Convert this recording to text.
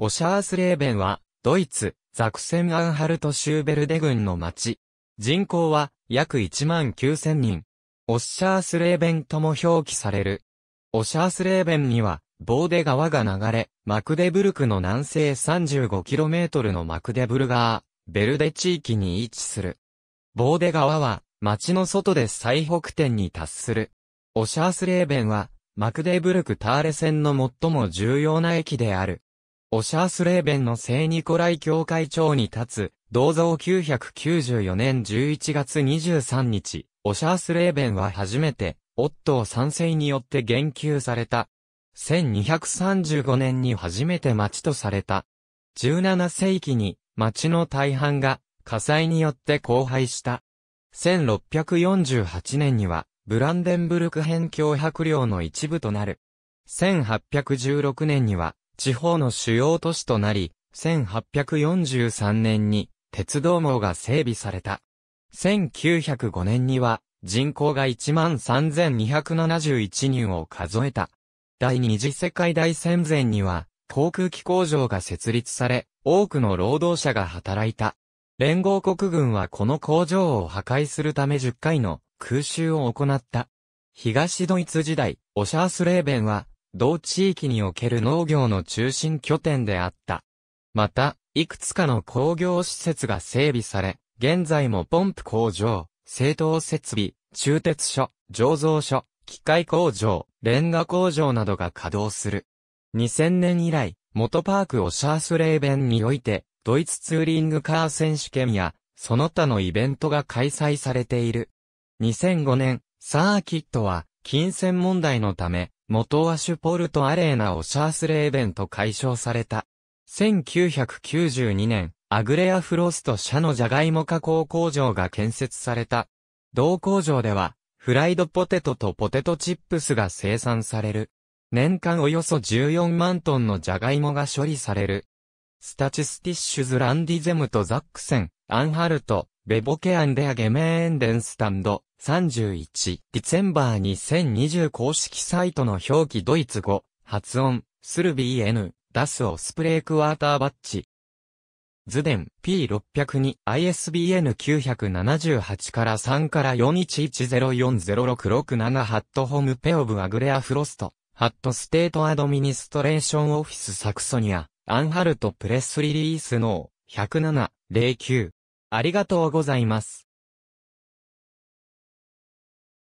オシャースレーベンは、ドイツ、ザクセンアンハルト州ベルデ郡の町。人口は、約1万9000人。オッシャースレーベンとも表記される。オシャースレーベンには、ボーデ川が流れ、マクデブルクの南西 35km のマクデブルガー、ベルデ地域に位置する。ボーデ川は、町の外で最北点に達する。オシャースレーベンは、マクデブルクターレ線の最も重要な駅である。オシャースレーベンの聖ニコライ教会長に立つ、銅像994年11月23日、オシャースレーベンは初めて、オットー賛成によって言及された。1235年に初めて町とされた。17世紀に、町の大半が、火災によって荒廃した。1648年には、ブランデンブルク編脅白領の一部となる。1816年には、地方の主要都市となり、1843年に鉄道網が整備された。1905年には人口が13,271人を数えた。第二次世界大戦前には航空機工場が設立され、多くの労働者が働いた。連合国軍はこの工場を破壊するため10回の空襲を行った。東ドイツ時代、オシャースレーベンは同地域における農業の中心拠点であった。また、いくつかの工業施設が整備され、現在もポンプ工場、製糖設備、鋳鉄所、醸造所、機械工場、レンガ工場などが稼働する。2000年以来、元パークオシャースレーベンにおいて、ドイツツーリングカー選手権や、その他のイベントが開催されている。2005年、サーキットは、金銭問題のため、元はシュポルトアレーナをシャースレーベンと解消された。1992年、アグレアフロスト社のジャガイモ加工工場が建設された。同工場では、フライドポテトとポテトチップスが生産される。年間およそ14万トンのジャガイモが処理される。スタチスティッシュズ・ランディゼムとザックセン、アンハルト、ベボケアンデアゲメーンデンスタンド、31、ディセンバー2020公式サイトの表記ドイツ語、発音、スルビエ n ダスオスプレークワーターバッチ。ズデン P602 ISBN 978から3から4110406667ハットホームペオブアグレアフロスト、ハットステートアドミニストレーションオフィスサクソニア、アンハルトプレスリリースの10709。ありがとうございます。